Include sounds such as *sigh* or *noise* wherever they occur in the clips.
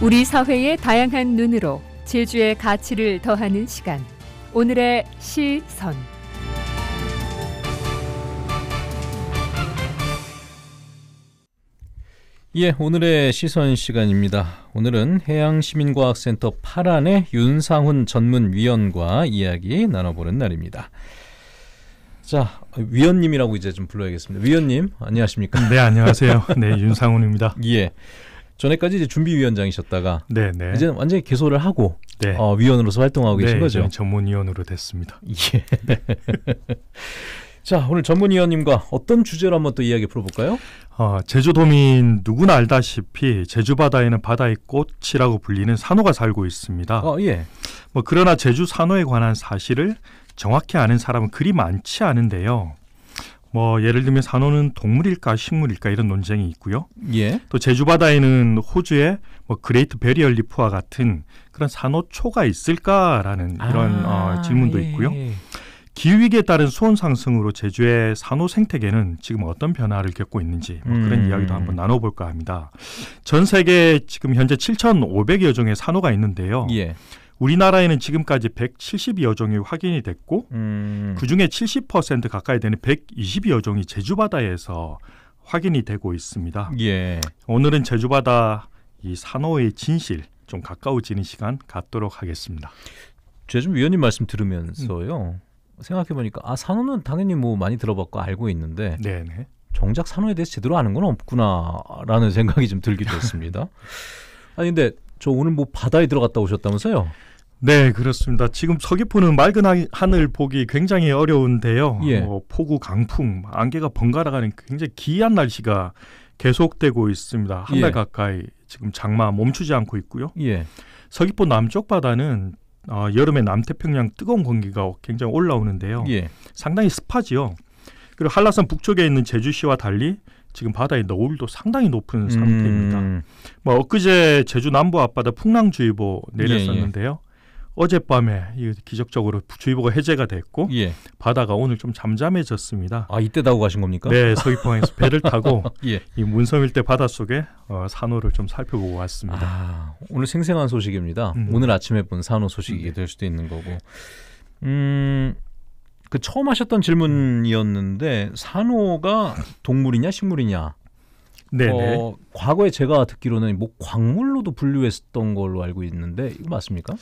우리 사회의 다양한 눈으로 제주의 가치를 더하는 시간. 오늘의 시선. 예, 오늘의 시선 시간입니다. 오늘은 해양시민과학센터 파란의 윤상훈 전문위원과 이야기 나눠보는 날입니다. 자, 위원님이라고 이제 좀 불러야겠습니다. 위원님, 안녕하십니까? 네, 안녕하세요. 네, 윤상훈입니다. *laughs* 예. 전에까지 이제 준비위원장이셨다가 네네. 네. 이제는 완전히 개소를 하고 네. 어, 위원으로서 활동하고 네, 계신 네, 거죠. 전문위원으로 됐습니다. *laughs* 예. *laughs* 자 오늘 전문위원님과 어떤 주제로 한번 또 이야기 풀어볼까요? 어, 제주도민 누구나 알다시피 제주 바다에는 바다의 꽃이라고 불리는 산호가 살고 있습니다. 어, 예. 뭐 그러나 제주 산호에 관한 사실을 정확히 아는 사람은 그리 많지 않은데요. 뭐 예를 들면 산호는 동물일까 식물일까 이런 논쟁이 있고요. 예. 또 제주 바다에는 호주의 뭐 그레이트 베리얼 리프와 같은 그런 산호초가 있을까라는 이런 아, 어, 질문도 예. 있고요. 기후위기에 따른 수온 상승으로 제주의 산호 생태계는 지금 어떤 변화를 겪고 있는지 뭐 그런 음. 이야기도 한번 나눠볼까 합니다. 전 세계 지금 현재 7,500여 종의 산호가 있는데요. 예. 우리나라에는 지금까지 170여 종이 확인이 됐고 음. 그중에 70% 가까이 되는 120여 종이 제주 바다에서 확인이 되고 있습니다. 예. 오늘은 제주 바다 이 산호의 진실 좀 가까워지는 시간 갖도록 하겠습니다. 제좀 위원님 말씀 들으면서요. 음. 생각해 보니까 아 산호는 당연히 뭐 많이 들어봤고 알고 있는데 네네. 정작 산호에 대해서 제대로 아는 건 없구나라는 생각이 좀 들기도 *laughs* 했습니다. 아니 근데 저 오늘 뭐 바다에 들어갔다 오셨다면서요? 네, 그렇습니다. 지금 서귀포는 맑은 하늘 보기 굉장히 어려운데요. 예. 어, 폭우, 강풍, 안개가 번갈아가는 굉장히 기이한 날씨가 계속되고 있습니다. 한달 예. 가까이 지금 장마 멈추지 않고 있고요. 예. 서귀포 남쪽 바다는 어, 여름에 남태평양 뜨거운 공기가 굉장히 올라오는데요. 예. 상당히 습하지요. 그리고 한라산 북쪽에 있는 제주시와 달리 지금 바다의 너울도 상당히 높은 상태입니다. 음. 뭐 엊그제 제주 남부 앞바다 풍랑주의보 내렸었는데요. 예, 예. 어젯밤에 기적적으로 주의보가 해제가 됐고 예. 바다가 오늘 좀 잠잠해졌습니다. 아 이때 다고 가신 겁니까? 네, 서귀포항에서 배를 타고 *laughs* 예. 이 문서밀대 바닷속에 어, 산호를 좀 살펴보고 왔습니다. 아, 오늘 생생한 소식입니다. 음. 오늘 아침에 본 산호 소식이 네. 될 수도 있는 거고. 음, 그 처음 하셨던 질문이었는데 산호가 동물이냐 식물이냐. 네네. 어, 과거에 제가 듣기로는 뭐 광물로도 분류했었던 걸로 알고 있는데 이거 맞습니까?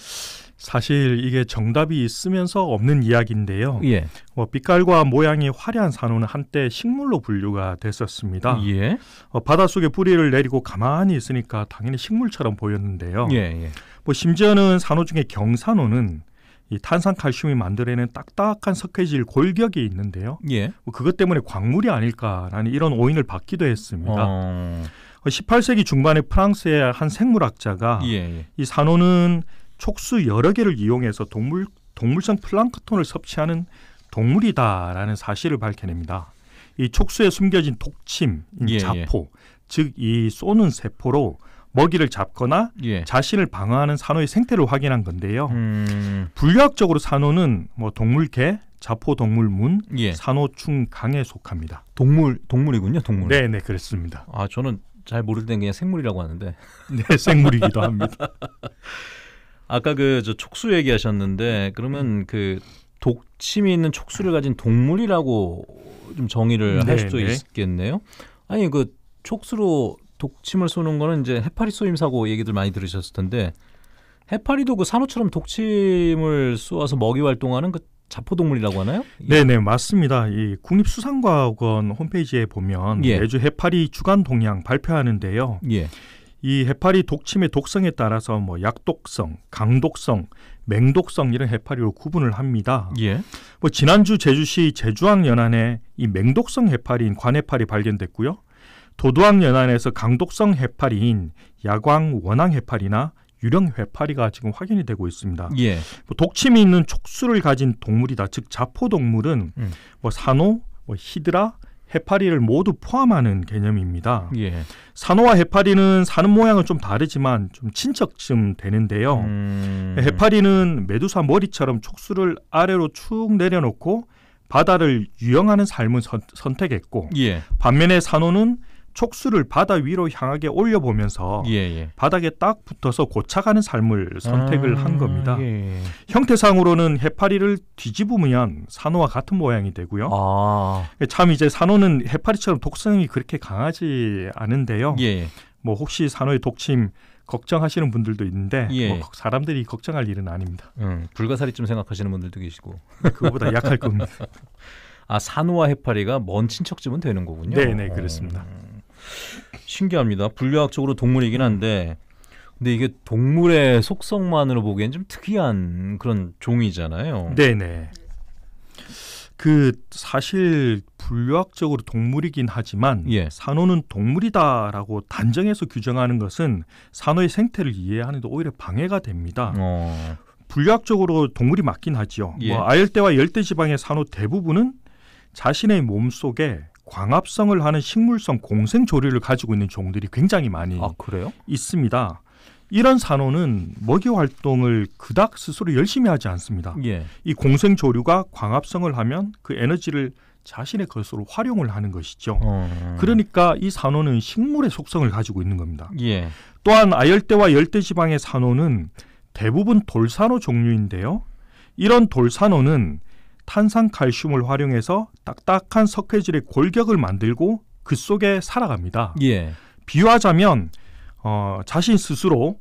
사실 이게 정답이 있으면서 없는 이야기인데요. 예. 어, 빛깔과 모양이 화려한 산호는 한때 식물로 분류가 됐었습니다. 예. 어, 바닷속에 뿌리를 내리고 가만히 있으니까 당연히 식물처럼 보였는데요. 예, 예. 뭐 심지어는 산호 중에 경산호는 이 탄산칼슘이 만들어내는 딱딱한 석회질 골격이 있는데요. 예. 뭐 그것 때문에 광물이 아닐까라는 이런 오인을 받기도 했습니다. 어... 18세기 중반에 프랑스의 한 생물학자가 예, 예. 이 산호는 촉수 여러 개를 이용해서 동물 동물성 플랑크톤을 섭취하는 동물이다라는 사실을 밝혀냅니다. 이 촉수에 숨겨진 독침, 예, 예, 자포, 즉 이 쏘는 세포로 먹이를 잡거나 예. 자신을 방어하는 산호의 생태를 확인한 건데요. 음. 분류학적으로 산호는 뭐 동물계, 자포동물문, 예. 산호충강에 속합니다. 동물 동물이군요, 동물. 네, 네, 그렇습니다. 아, 저는 잘 모를 땐 그냥 생물이라고 하는데. *laughs* 네, 생물이기도 합니다. *laughs* 아까 그저 촉수 얘기하셨는데 그러면 그 독침이 있는 촉수를 가진 동물이라고 좀 정의를 네, 수도 네. 있겠네요. 아니 그 촉수로 독침을 쏘는 거는 이제 해파리 쏘임 사고 얘기들 많이 들으셨을 텐데 해파리도 그 산호처럼 독침을 쏘아서 먹이 활동하는 그 자포동물이라고 하나요? 네, 네 맞습니다. 이 국립수산과학원 홈페이지에 보면 예. 매주 해파리 주간 동향 발표하는데요. 예. 이 해파리 독침의 독성에 따라서 뭐 약독성, 강독성, 맹독성 이런 해파리로 구분을 합니다. 예. 뭐 지난주 제주시 제주항 연안에 이 맹독성 해파리인 관해파리 발견됐고요. 도도항 연안에서 강독성 해파리인 야광 원앙 해파리나 유령 해파리가 지금 확인이 되고 있습니다. 예. 뭐 독침이 있는 촉수를 가진 동물이다. 즉 자포 동물은 음. 뭐 산호, 뭐 히드라, 해파리를 모두 포함하는 개념입니다. 예. 산호와 해파리는 사는 모양은 좀 다르지만 좀 친척쯤 되는데요. 음. 해파리는 메두사 머리처럼 촉수를 아래로 쭉 내려놓고 바다를 유영하는 삶을 선, 택했고 예. 반면에 산호는 촉수를 바다 위로 향하게 올려보면서 예, 예. 바닥에 딱 붙어서 고착하는 삶을 선택을 아, 한 겁니다. 예, 예, 형태상으로는 해파리를 뒤집으면 산호와 같은 모양이 되고요. 아. 참 이제 산호는 해파리처럼 독성이 그렇게 강하지 않은데요. 예, 예. 뭐 혹시 산호의 독침 걱정하시는 분들도 있는데 뭐 사람들이 걱정할 일은 아닙니다. 음, 불가사리쯤 생각하시는 분들도 계시고 네, 그거보다 약할 겁니다. *laughs* 아 산호와 해파리가 먼 친척쯤은 되는 거군요. 네, 네 그렇습니다. 음. 신기합니다. 분류학적으로 동물이긴 한데 근데 이게 동물의 속성만으로 보기엔 좀 특이한 그런 종이잖아요. 네네. 그 사실 분류학적으로 동물이긴 하지만 예. 산호는 동물이다라고 단정해서 규정하는 것은 산호의 생태를 이해하는 데 오히려 방해가 됩니다. 어. 분류학적으로 동물이 맞긴 하지요. 뭐 예. 뭐 아열대와 열대 지방의 산호 대부분은 자신의 몸 속에 광합성을 하는 식물성 공생 조류를 가지고 있는 종들이 굉장히 많이 아, 있습니다. 이런 산호는 먹이 활동을 그닥 스스로 열심히 하지 않습니다. 예. 이 공생 조류가 광합성을 하면 그 에너지를 자신의 것으로 활용을 하는 것이죠. 어. 그러니까 이 산호는 식물의 속성을 가지고 있는 겁니다. 예. 또한 아열대와 열대 지방의 산호는 대부분 돌산호 종류인데요. 이런 돌산호는 탄산칼슘을 활용해서 딱딱한 석회질의 골격을 만들고 그 속에 살아갑니다. 예. 비유하자면 어, 자신 스스로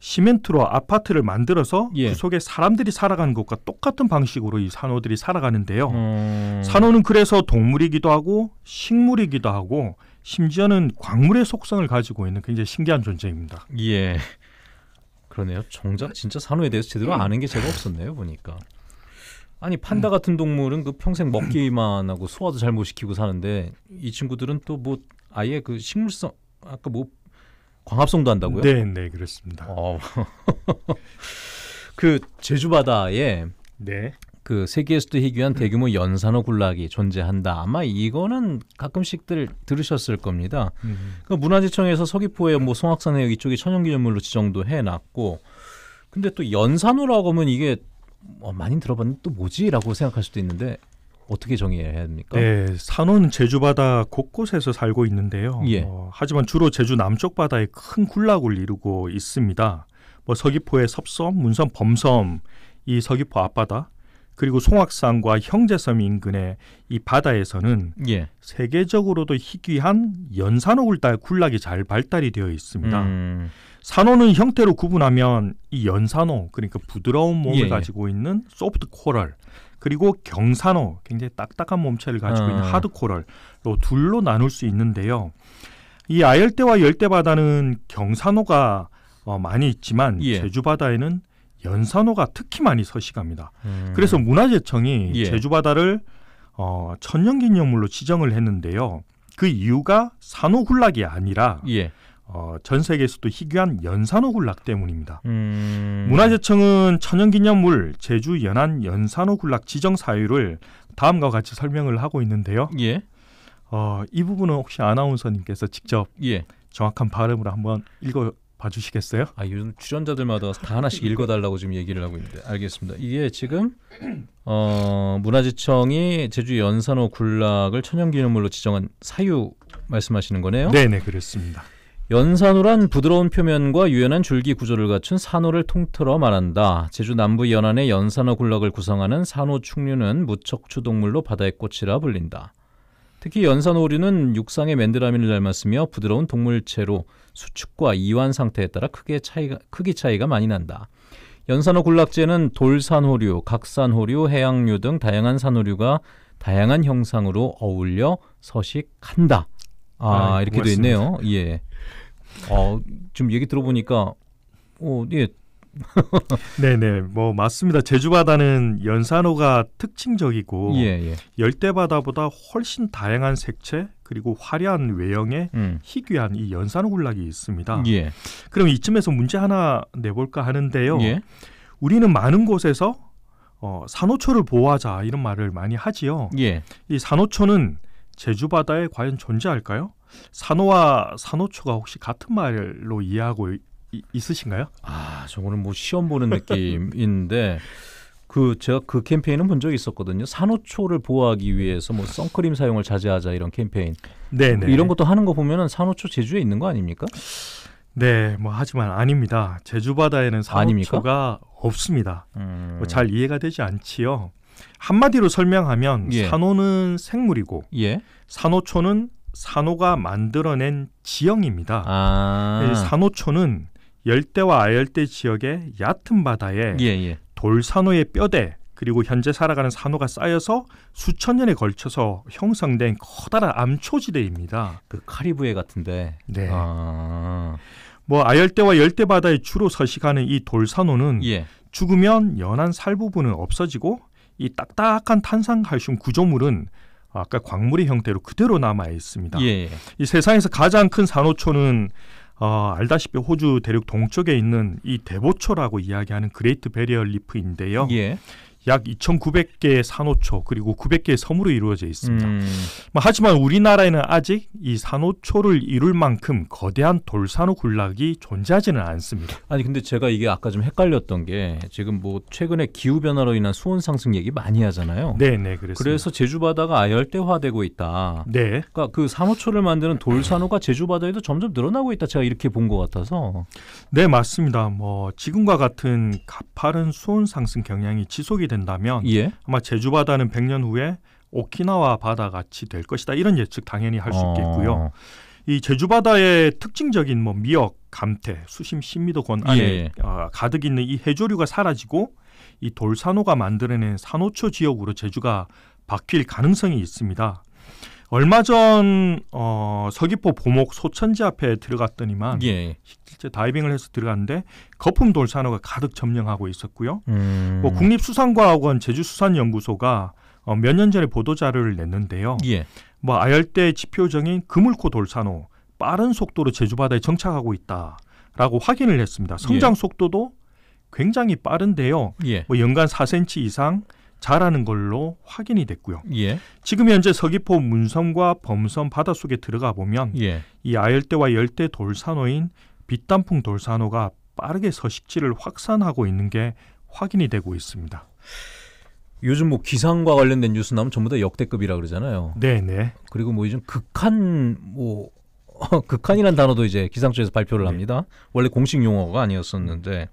시멘트로 아파트를 만들어서 예. 그 속에 사람들이 살아가는 것과 똑같은 방식으로 이 산호들이 살아가는데요. 음... 산호는 그래서 동물이기도 하고 식물이기도 하고 심지어는 광물의 속성을 가지고 있는 굉장히 신기한 존재입니다. 예. 그러네요. 정작 진짜 산호에 대해서 제대로 아는 게 제가 없었네요, 보니까. 아니 판다 음. 같은 동물은 그 평생 먹기만 하고 소화도 잘 못 시키고 사는데 이 친구들은 또 뭐 아예 그 식물성 아까 뭐 광합성도 한다고요? 네, 네 그렇습니다. 어. *laughs* 그 제주 바다에 네. 그 세계에서도 희귀한 대규모 연산어 군락이 존재한다. 아마 이거는 가끔씩들 들으셨을 겁니다. 음. 그 문화재청에서 서귀포에뭐 송악산 해역 이쪽이 천연기념물로 지정도 해놨고, 근데 또 연산어라고 하면 이게 어, 많이 들어봤는데 또 뭐지라고 생각할 수도 있는데 어떻게 정의해야 합니까? 네, 산호는 제주 바다 곳곳에서 살고 있는데요. 예. 어, 하지만 주로 제주 남쪽 바다에 큰 군락을 이루고 있습니다. 뭐 서귀포의 섭섬, 문섬, 범섬, 이 서귀포 앞바다 그리고 송악산과 형제섬 인근의 이 바다에서는 예. 세계적으로도 희귀한 연산옥을 딸 군락이 잘 발달이 되어 있습니다. 음. 산호는 형태로 구분하면 이 연산호 그러니까 부드러운 몸을 예, 예. 가지고 있는 소프트 코럴 그리고 경산호 굉장히 딱딱한 몸체를 가지고 아. 있는 하드 코럴로 둘로 나눌 수 있는데요. 이 아열대와 열대 바다는 경산호가 어, 많이 있지만 예. 제주 바다에는 연산호가 특히 많이 서식합니다. 음. 그래서 문화재청이 예. 제주 바다를 어, 천연기념물로 지정을 했는데요. 그 이유가 산호 군락이 아니라 예. 어, 전 세계에서도 희귀한 연산호 군락 때문입니다. 음... 문화재청은 천연기념물 제주 연안 연산호 군락 지정 사유를 다음과 같이 설명을 하고 있는데요. 예. 어, 이 부분은 혹시 아나운서님께서 직접 예. 정확한 발음으 한번 읽어 봐주시겠어요? 아 요즘 출연자들마다 다 하나씩 읽어달라고 지금 얘기를 하고 있는데 알겠습니다. 이게 지금 어, 문화재청이 제주 연산호 군락을 천연기념물로 지정한 사유 말씀하시는 거네요. 네네 그렇습니다. 연산호란 부드러운 표면과 유연한 줄기 구조를 갖춘 산호를 통틀어 말한다. 제주 남부 연안의 연산호 군락을 구성하는 산호 충류는 무척추 동물로 바다의 꽃이라 불린다. 특히 연산호류는 육상의 맨드라미를 닮았으며 부드러운 동물체로 수축과 이완 상태에 따라 크게 차이가, 크기 차이가 많이 난다. 연산호 군락제는 돌산호류, 각산호류, 해양류 등 다양한 산호류가 다양한 형상으로 어울려 서식한다. 아, 아 이렇게 되어 있네요. 예. 어, 지금 얘기 들어보니까 어, 예. *laughs* 네네 뭐 맞습니다 제주 바다는 연산호가 특징적이고 예, 예. 열대 바다보다 훨씬 다양한 색채 그리고 화려한 외형의 음. 희귀한 이 연산호 군락이 있습니다 예. 그럼 이쯤에서 문제 하나 내볼까 하는데요 예. 우리는 많은 곳에서 어, 산호초를 보호하자 이런 말을 많이 하지요 예. 이 산호초는 제주 바다에 과연 존재할까요? 산호와 산호초가 혹시 같은 말로 이해하고 이, 있으신가요? 아, 저거는 뭐 시험 보는 느낌인데 *laughs* 그 제가 그 캠페인은 본 적이 있었거든요. 산호초를 보호하기 위해서 뭐 선크림 사용을 자제하자 이런 캠페인. 네, 네. 이런 것도 하는 거 보면은 산호초 제주에 있는 거 아닙니까? 네, 뭐 하지만 아닙니다. 제주 바다에는 산호초가 아닙니까? 없습니다. 음... 뭐잘 이해가 되지 않지요. 한마디로 설명하면 예. 산호는 생물이고 예. 산호초는 산호가 만들어낸 지형입니다. 아. 산호초는 열대와 아열대 지역의 얕은 바다에 예예. 돌산호의 뼈대 그리고 현재 살아가는 산호가 쌓여서 수천 년에 걸쳐서 형성된 커다란 암초지대입니다. 그 카리브해 같은데. 네. 아. 뭐 아열대와 열대 바다에 주로 서식하는 이 돌산호는 예. 죽으면 연한 살 부분은 없어지고 이 딱딱한 탄산칼슘 구조물은 아까 광물의 형태로 그대로 남아 있습니다. 예. 이 세상에서 가장 큰 산호초는 어, 알다시피 호주 대륙 동쪽에 있는 이 대보초라고 이야기하는 그레이트 베리어 리프인데요. 예. 약 2,900개의 산호초 그리고 900개의 섬으로 이루어져 있습니다. 음. 뭐 하지만 우리나라에는 아직 이 산호초를 이룰 만큼 거대한 돌산호 군락이 존재하지는 않습니다. 아니 근데 제가 이게 아까 좀 헷갈렸던 게 지금 뭐 최근에 기후 변화로 인한 수온 상승 얘기 많이 하잖아요. 네, 네, 그래서 그래서 제주 바다가 아열대화되고 있다. 네. 그러니까 그 산호초를 만드는 돌산호가 제주 바다에도 점점 늘어나고 있다. 제가 이렇게 본 것 같아서. 네, 맞습니다. 뭐 지금과 같은 가파른 수온 상승 경향이 지속이 된다면 예? 아마 제주 바다는 100년 후에 오키나와 바다 같이 될 것이다. 이런 예측 당연히 할수 어. 있겠고요. 이 제주 바다의 특징적인 뭐 미역, 감태, 수심 10m권 안에 예. 어, 가득 있는 이 해조류가 사라지고 이 돌산호가 만들어낸 산호초 지역으로 제주가 바뀔 가능성이 있습니다. 얼마 전 어, 서귀포 보목 소천지 앞에 들어갔더니만 예. 실제 다이빙을 해서 들어갔는데 거품 돌산호가 가득 점령하고 있었고요. 음. 뭐 국립수산과학원 제주수산연구소가 어, 몇 년 전에 보도 자료를 냈는데요. 예. 뭐 아열대 지표적인 그물코 돌산호 빠른 속도로 제주바다에 정착하고 있다라고 확인을 했습니다. 성장 예. 속도도 굉장히 빠른데요. 예. 뭐 연간 4cm 이상 잘하는 걸로 확인이 됐고요. 예. 지금 현재 서귀포 문섬과 범섬 바닷속에 들어가 보면 예. 이 아열대와 열대 돌산호인 빛단풍 돌산호가 빠르게 서식지를 확산하고 있는 게 확인이 되고 있습니다. 요즘 뭐 기상과 관련된 뉴스 나면 전부 다 역대급이라 그러잖아요. 네, 네. 그리고 뭐 요즘 극한 뭐 *laughs* 극한이란 단어도 이제 기상청에서 발표를 네. 합니다. 네. 원래 공식 용어가 아니었었는데 음.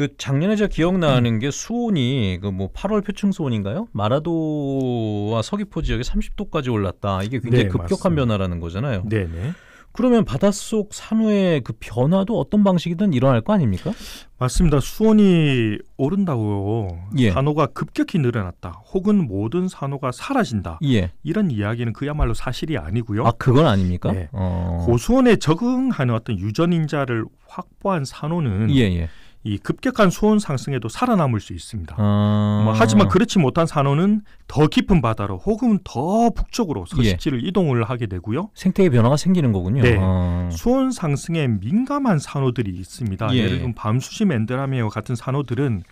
그 작년에 제가 기억나는 음. 게 수온이 그 뭐 8월 표층 수온인가요? 마라도와 서귀포 지역에 30도까지 올랐다. 이게 굉장히 네, 급격한 맞습니다. 변화라는 거잖아요. 네, 네. 그러면 바닷속 산후의 그 변화도 어떤 방식이든 일어날 거 아닙니까? 맞습니다. 수온이 오른다고 예. 산호가 급격히 늘어났다. 혹은 모든 산호가 사라진다. 예. 이런 이야기는 그야말로 사실이 아니고요. 아 그건 아닙니까? 네. 어... 고수온에 그 적응하는 어떤 유전 인자를 확보한 산호는 예, 예. 이 급격한 수온 상승에도 살아남을 수 있습니다. 아... 뭐 하지만 그렇지 못한 산호는 더 깊은 바다로 혹은 더 북쪽으로 서식지를 예. 이동을 하게 되고요. 생태계 변화가 생기는 거군요. 네. 아... 수온 상승에 민감한 산호들이 있습니다. 예. 를 들면 밤수심 엔드라미와 같은 산호들은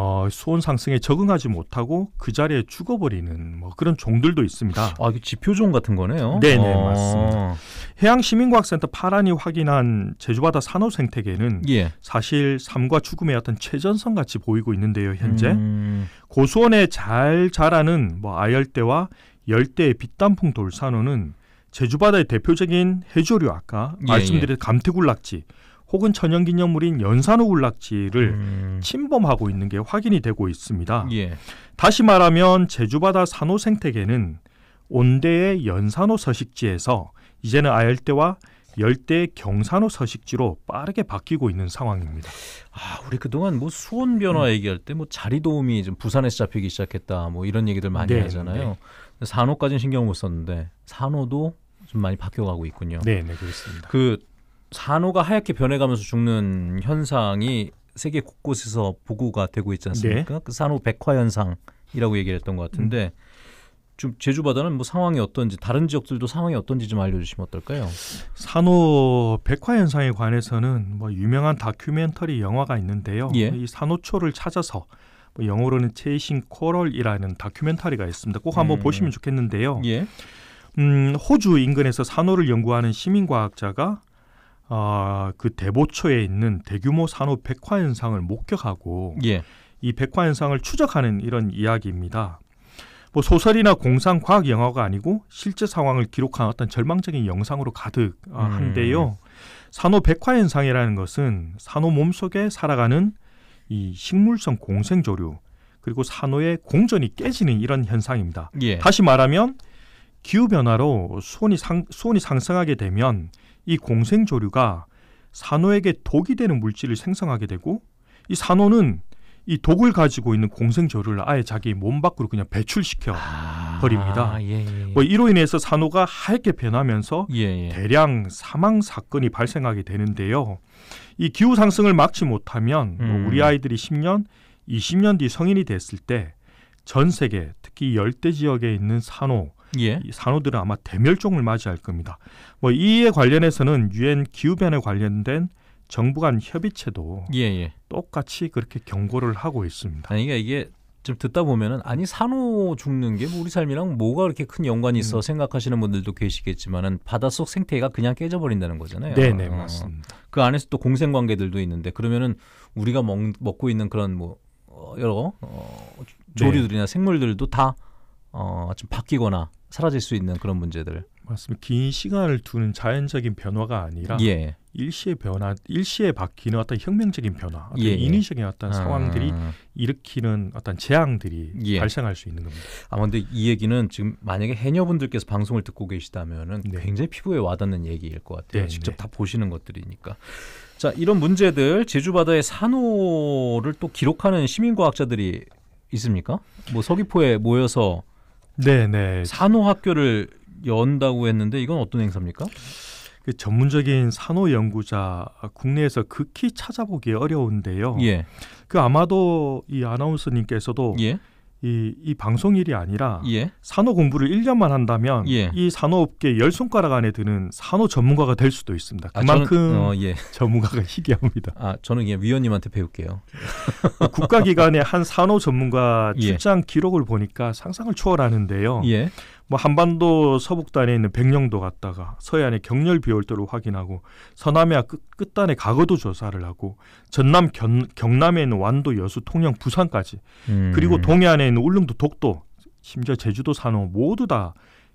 어, 수온 상승에 적응하지 못하고 그 자리에 죽어버리는 뭐 그런 종들도 있습니다. 아, 이 지표종 같은 거네요. 네, 네, 아. 맞습니다. 해양시민과학센터 파란이 확인한 제주바다 산호 생태계는 예. 사실 삶과 죽음의 어떤 최전선 같이 보이고 있는데요, 현재. 음. 고수원에 잘 자라는 뭐 아열대와 열대의 빛단풍 돌산호는 제주바다의 대표적인 해조류 아까 예, 말씀드린 예. 감태굴락지 혹은 천연기념물인 연산호 군락지를 음. 침범하고 있는 게 확인이 되고 있습니다. 예. 다시 말하면 제주바다 산호 생태계는 온대의 연산호 서식지에서 이제는 아열대와 열대 경산호 서식지로 빠르게 바뀌고 있는 상황입니다. 아, 우리 그동안 뭐 수온 변화 음. 얘기할 때 뭐 자리 도움이 좀 부산에서 잡히기 시작했다 뭐 이런 얘기들 많이 네, 하잖아요. 네. 산호까지는 신경 못 썼는데 산호도 좀 많이 바뀌어가고 있군요. 네, 네 그렇습니다. 그 산호가 하얗게 변해가면서 죽는 현상이 세계 곳곳에서 보고가 되고 있지 않습니까? 네. 그 산호 백화 현상이라고 얘기를 했던 것 같은데 음. 좀 제주 바다는 뭐 상황이 어떤지 다른 지역들도 상황이 어떤지 좀 알려주시면 어떨까요? 산호 백화 현상에 관해서는 뭐 유명한 다큐멘터리 영화가 있는데요. 예. 이 산호초를 찾아서 뭐 영어로는 체이싱 코럴이라는 다큐멘터리가 있습니다. 꼭 한번 음. 보시면 좋겠는데요. 예. 음, 호주 인근에서 산호를 연구하는 시민과학자가 아, 그 대보초에 있는 대규모 산업 백화 현상을 목격하고 예. 이 백화 현상을 추적하는 이런 이야기입니다. 뭐 소설이나 공상 과학 영화가 아니고 실제 상황을 기록한 어떤 절망적인 영상으로 가득한데요. 아, 음. 산호 백화 현상이라는 것은 산호 몸속에 살아가는 이 식물성 공생 조류 그리고 산호의 공전이 깨지는 이런 현상입니다. 예. 다시 말하면 기후 변화로 수온이 상 수온이 상승하게 되면 이 공생조류가 산호에게 독이 되는 물질을 생성하게 되고 이 산호는 이 독을 가지고 있는 공생조류를 아예 자기 몸 밖으로 그냥 배출시켜 아, 버립니다. 예, 예. 예. 뭐 이로 인해서 산호가 하얗게 변하면서 예, 예. 대량 사망 사건이 발생하게 되는데요. 이 기후 상승을 막지 못하면 뭐 음. 우리 아이들이 10년, 20년 뒤 성인이 됐을 때 전 세계 특히 열대 지역에 있는 산호 예. 이 산호들은 아마 대멸종을 맞이할 겁니다. 뭐 이에 관련해서는 유엔 기후변에 관련된 정부 간 협의체도 예예. 예. 똑같이 그렇게 경고를 하고 있습니다. 아니, 그러니까 이게 좀 듣다 보면은 아니 산호 죽는 게 우리 삶이랑 뭐가 그렇게 큰 연관이 있어 음. 생각하시는 분들도 계시겠지만은 바닷속 생태계가 그냥 깨져버린다는 거잖아요. 네, 네, 어. 맞습니다. 그 안에서 또 공생 관계들도 있는데 그러면은 우리가 먹, 먹고 있는 그런 뭐 어, 여러 어, 네. 조류들이나 네. 생물들도 다 어, 좀 바뀌거나 사라질 수 있는 그런 문제들. 맞습니다. 긴 시간을 두는 자연적인 변화가 아니라 예. 일시의 변화, 일시에 바뀌는 어떤 혁명적인 변화, 어떤 예. 인위적인 어떤 아. 상황들이 일으키는 어떤 재앙들이 예. 발생할 수 있는 겁니다. 아 근데 이 얘기는 지금 만약에 해녀분들께서 방송을 듣고 계시다면은 네. 굉장히 피부에 와닿는 얘기일 것 같아요. 네, 직접 네. 다 보시는 것들이니까. 자 이런 문제들 제주바다의 산호를 또 기록하는 시민과학자들이 있습니까? 뭐 서귀포에 모여서 네네. 산호학교를 연다고 했는데 이건 어떤 행사입니까? 그 전문적인 산호 연구자 국내에서 극히 찾아보기 어려운데요. 예. 그 아마도 이 아나운서님께서도 예. 이, 이 방송일이 아니라 예. 산호 공부를 1년만 한다면 예. 이 산호업계 열 손가락 안에 드는 산호 전문가가 될 수도 있습니다. 그만큼 아, 저는, 어, 예. *laughs* 전문가가 희귀합니다. 아, 저는 그냥 위원님한테 배울게요. *laughs* 국가기관의 한 산호 전문가 예. 출장 기록을 보니까 상상을 초월하는데요. 예. 뭐 한반도 서북단에 있는 백령도 갔다가 서해안에 경렬 비올도를 확인하고 서남해안 끝, 끝단에 가거도 조사를 하고 전남 견, 경남에 있는 완도 여수 통영 부산까지 음. 그리고 동해안에 있는 울릉도 독도 심지어 제주도 산호 모두 다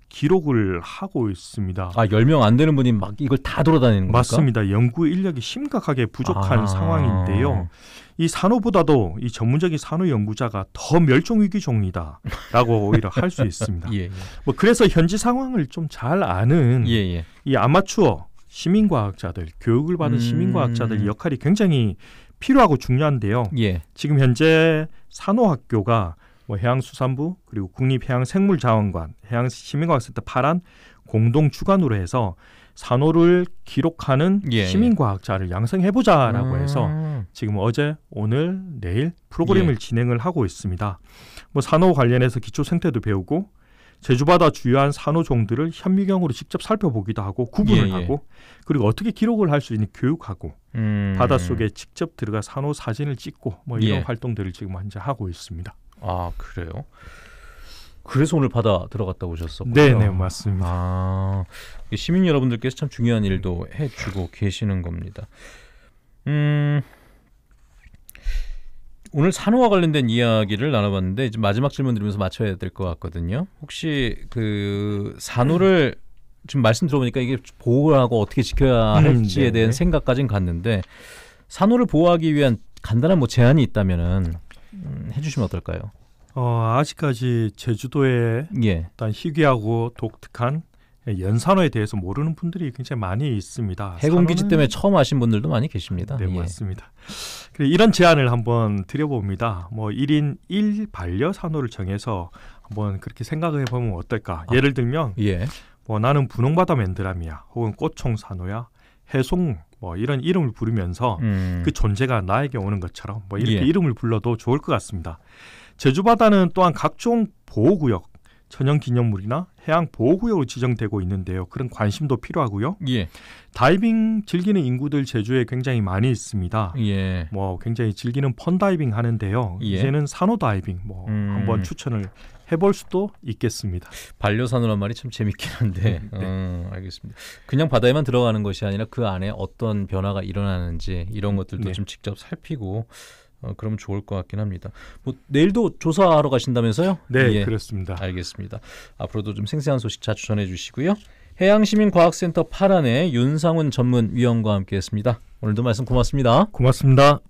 기록을 하고 있습니다. 아, 10명 안 되는 분이 막 이걸 다 돌아다니는 겁니까? 맞습니다. 연구 인력이 심각하게 부족한 아. 상황인데요. 이 산호보다도 이 전문적인 산호 연구자가 더 멸종 위기 종이다라고 *laughs* 오히려 할 수 있습니다. 예, 예. 뭐 그래서 현지 상황을 좀 잘 아는 예, 예, 이 아마추어 시민과학자들, 교육을 받은 음... 시민과학자들 역할이 굉장히 필요하고 중요한데요. 예. 지금 현재 산호학교가 뭐 해양수산부 그리고 국립해양생물자원관, 해양시민과학센터 파란 공동 주관으로 해서 산호를 기록하는 예, 예, 시민과학자를 양성해보자라고 음. 해서 지금 어제, 오늘, 내일 프로그램을 예. 진행을 하고 있습니다. 뭐 산호 관련해서 기초 생태도 배우고 제주바다 주요한 산호종들을 현미경으로 직접 살펴보기도 하고 구분을 예, 예. 하고 그리고 어떻게 기록을 할 수 있는 교육하고 음. 바닷속에 직접 들어가 산호 사진을 찍고 뭐 이런 예. 활동들을 지금 현재 하고 있습니다. 아 그래요? 그래서 오늘 바다 들어갔다 오셨었군요. 네, 네 맞습니다. 아, 시민 여러분들께서 참 중요한 일도 해주고 계시는 겁니다. 음, 오늘 산호와 관련된 이야기를 나눠봤는데 이제 마지막 질문 드리면서 맞춰야 될 것 같거든요. 혹시 그 산호를 지금 말씀 들어보니까 이게 보호하고 어떻게 지켜야 음, 할지에 네. 대한 생각까지는 갔는데 산호를 보호하기 위한 간단한 뭐 제안이 있다면은 음, 해주시면 어떨까요? 어, 아직까지 제주도의 예. 일단 희귀하고 독특한 연산어에 대해서 모르는 분들이 굉장히 많이 있습니다. 해군기지 때문에 처음 아신 분들도 많이 계십니다. 네, 예. 맞습니다. 이런 제안을 한번 드려봅니다. 뭐 1인 1반려 산호를 정해서 한번 그렇게 생각해 보면 어떨까? 아, 예를 들면 예. 뭐 나는 분홍바다 맨드람이야. 혹은 꽃총 산호야. 해송 뭐 이런 이름을 부르면서 음. 그 존재가 나에게 오는 것처럼 뭐 이렇게 예. 이름을 불러도 좋을 것 같습니다. 제주바다는 또한 각종 보호구역 천연기념물이나 해양보호구역으로 지정되고 있는데요. 그런 관심도 필요하고요. 예. 다이빙 즐기는 인구들 제주에 굉장히 많이 있습니다. 예. 뭐 굉장히 즐기는 펀다이빙 하는데요. 예. 이제는 산호다이빙 뭐 음. 한번 추천을 해볼 수도 있겠습니다. 반려산호란 말이 참 재밌긴 한데 *laughs* 네. 음, 알겠습니다. 그냥 바다에만 들어가는 것이 아니라 그 안에 어떤 변화가 일어나는지 이런 것들도 네. 좀 직접 살피고 어, 그러면 좋을 것 같긴 합니다. 뭐 내일도 조사하러 가신다면서요? 네, 예, 그렇습니다. 알겠습니다. 앞으로도 좀 생생한 소식 자주 전해주시고요. 해양시민과학센터 파란의 윤상훈 전문위원과 함께했습니다. 오늘도 말씀 고맙습니다. 고맙습니다.